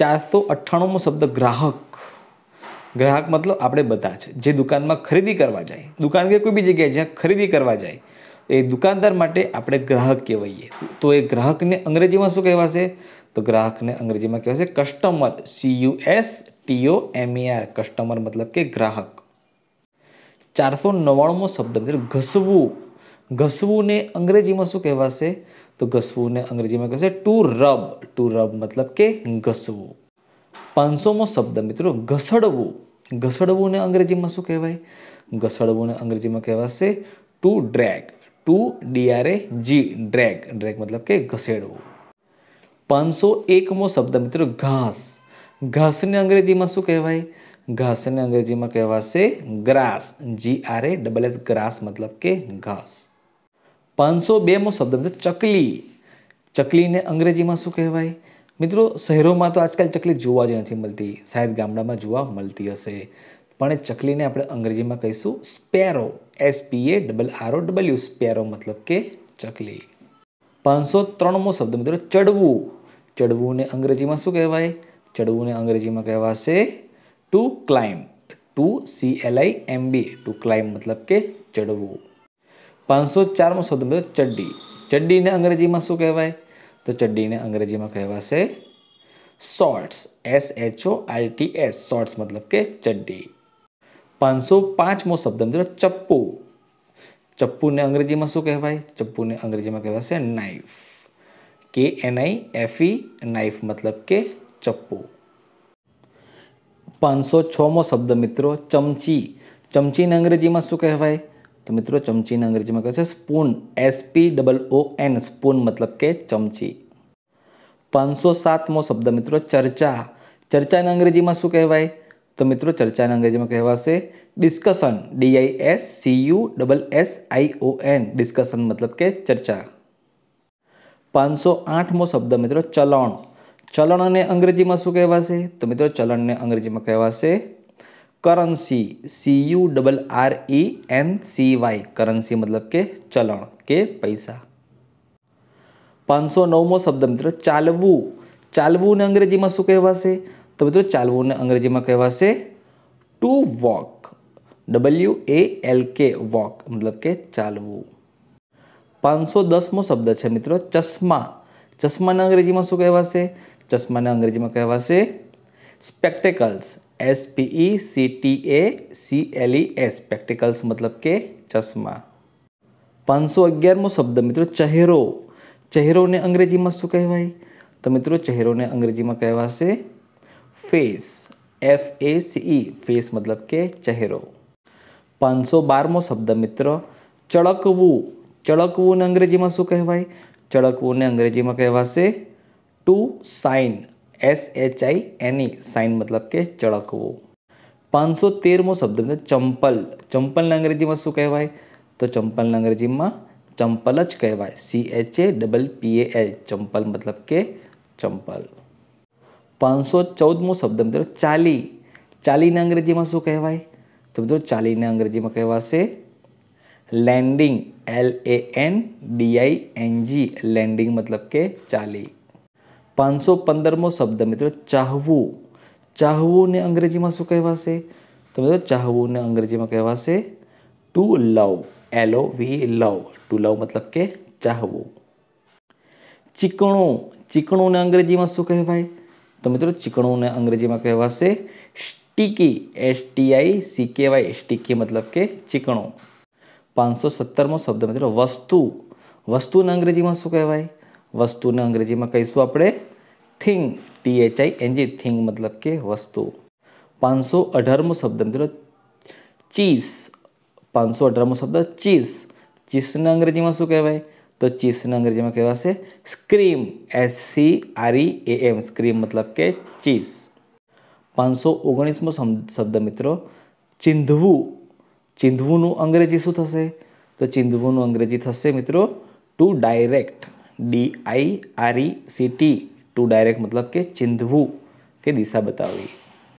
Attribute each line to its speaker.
Speaker 1: ચારસો અઠ્ઠાણુંમો શબ્દ ગ્રાહક ગ્રાહક મતલબ આપણે બધા જ જે દુકાનમાં ખરીદી કરવા જાય દુકાન કે કોઈ બી જગ્યાએ જ્યાં ખરીદી કરવા જાય એ દુકાનદાર માટે આપણે ગ્રાહક કહેવાઈએ તો એ ગ્રાહકને અંગ્રેજીમાં શું કહેવાશે તો ગ્રાહકને અંગ્રેજીમાં કહેવાશે customer C U S T O M E R customer મતલબ કે ગ્રાહક ચારસો નવ્વાણુંમો શબ્દ ઘસવું ઘસવુંને અંગ્રેજીમાં શું કહેવાશે તો ઘસવુંને અંગ્રેજીમાં કહેશે ટુ રબ ટુ રબ મતલબ કે ઘસવું પાંચસોમો શબ્દ મિત્રો ઘસડવું ઘસડવું ને અંગ્રેજીમાં શું કહેવાય ઘસડવું ને અંગ્રેજીમાં કહેવાશે to drag to D R A G drag drag મતલબ કે ઘસેડવું પાંચસો એકમો શબ્દ મિત્રો ઘાસ ઘાસને અંગ્રેજીમાં શું કહેવાય ઘાસને અંગ્રેજીમાં કહેવાશે grass G R A double S grass મતલબ કે ઘાસ પાંચસો બેમો શબ્દ મિત્રો ચકલી ચકલીને અંગ્રેજીમાં શું કહેવાય મિત્રો શહેરોમાં તો આજકાલ ચકલી જોવા જ નથી મળતી શાયદ ગામડામાં જોવા મળતી હશે પણ એ ચકલીને આપણે અંગ્રેજીમાં કહીશું sparrow S A double R O W sparrow મતલબ કે ચકલી પાંચસો ત્રણમો શબ્દ મિત્રો ચડવું ચડવુંને અંગ્રેજીમાં શું કહેવાય ચડવું ને અંગ્રેજીમાં કહેવાશે to climb to C L I M B to climb મતલબ કે ચડવું પાંચસો ચારમો શબ્દ મળ્યો ચડ્ડી ચડ્ડીને અંગ્રેજીમાં શું કહેવાય તો ચડ્ડીને અંગ્રેજીમાં કહેવાશે shorts S H O I T S shorts મતલબ કે ચડ્ડી પાંચસો પાંચમો શબ્દ મિત્રો ચપ્પુ ચપ્પુને અંગ્રેજીમાં શું કહેવાય ચપ્પુને અંગ્રેજીમાં કહેવાશે knife K N I F E knife મતલબ કે ચપ્પુ પાંચસો છમો શબ્દ મિત્રો ચમચી ચમચીને અંગ્રેજીમાં શું કહેવાય તો મિત્રો ચમચીને અંગ્રેજીમાં કહેશે spoon S P double O N spoon મતલબ કે ચમચી પાંચસો સાતમો શબ્દ મિત્રો ચર્ચા ચર્ચાને અંગ્રેજીમાં શું કહેવાય તો મિત્રો ચર્ચાને અંગ્રેજીમાં કહેવાશે discussion D I S C U double S I O N discussion મતલબ કે ચર્ચા પાંચસો આઠમો શબ્દ મિત્રો ચલણ ચલણ અને અંગ્રેજીમાં શું કહેવાશે તો મિત્રો ચલણને અંગ્રેજીમાં કહેવાશે currency C U double R E N C Y currency મતલબ કે ચલણ કે પૈસા 509મો શબ્દ મિત્રો ચાલવું ચાલવું ને અંગ્રેજીમાં શું કહેવાશે તો મિત્રો ચાલવું ને અંગ્રેજીમાં કહેવાશે to walk W A L K walk મતલબ કે ચાલવું 510મો શબ્દ છે મિત્રો ચશ્મા ચશ્મા ને અંગ્રેજીમાં શું કહેવાશે ચશ્મા ને અંગ્રેજીમાં કહેવાશે spectacles S P E C T A C L E S practicals मतलब के चश्मा पांच सौ अगियारों शब्द मित्रों चेहरो चेहरो ने अंग्रेजी में शू कहवाई तो मित्रों चेहरो ने अंग्रेजी में कहवा से face F A C E face मतलब के चेहरो पांच सौ बारमो शब्द मित्रों चड़कव चड़कव ने अंग्रेजी में शू कहवाई चड़कव ने अंग्रेजी में कहवा से to shine S H I N E shine મતલબ કે ચળકવો પાંચસો તેરમો શબ્દ ચંપલ ચંપલને અંગ્રેજીમાં શું કહેવાય તો ચંપલને અંગ્રેજીમાં ચંપલ જ કહેવાય C H A double P A L chappal મતલબ કે ચંપલ પાંચસો ચૌદમો શબ્દ મિત્રો ચાલી ચાલીને અંગ્રેજીમાં શું કહેવાય તો મિત્રો ચાલીને અંગ્રેજીમાં કહેવાશે landing L A N D I N G landing મતલબ કે ચાલી પાંચસો પંદરમો શબ્દ મિત્રો ચાહવું ચાહવુંને અંગ્રેજીમાં શું કહેવાશે તો મિત્રો ચાહવુંને અંગ્રેજીમાં કહેવાશે to love L O V love to love મતલબ કે ચાહવું ચીકણું ચીકણુંને અંગ્રેજીમાં શું કહેવાય તો મિત્રો ચીકણુંને અંગ્રેજીમાં કહેવાશે sticky S T I C K Y sticky મતલબ કે ચીકણું પાંચસો સત્તરમો શબ્દ મિત્રો વસ્તુ વસ્તુને અંગ્રેજીમાં શું કહેવાય વસ્તુને અંગ્રેજીમાં કહીશું આપણે thing T H I N G thing मतलब के वस्तु पाँच सौ अठारमो शब्द मित्रों ચીસ પાંચસો અઢારમો શબ્દ ચીસ ચીસને અંગ્રેજીમાં શું કહેવાય તો ચીસને અંગ્રેજીમાં કહેવાશે scream S C R E A M scream મતલબ કે ચીસ પાંચસો ઓગણીસમો શબ્દ મિત્રો ચીંધવું ચીંધવુંનું અંગ્રેજી શું થશે તો ચીંધવુંનું અંગ્રેજી થશે મિત્રો to direct D I R E C T to direct मतलब के चिंधवू के दिशा बतावी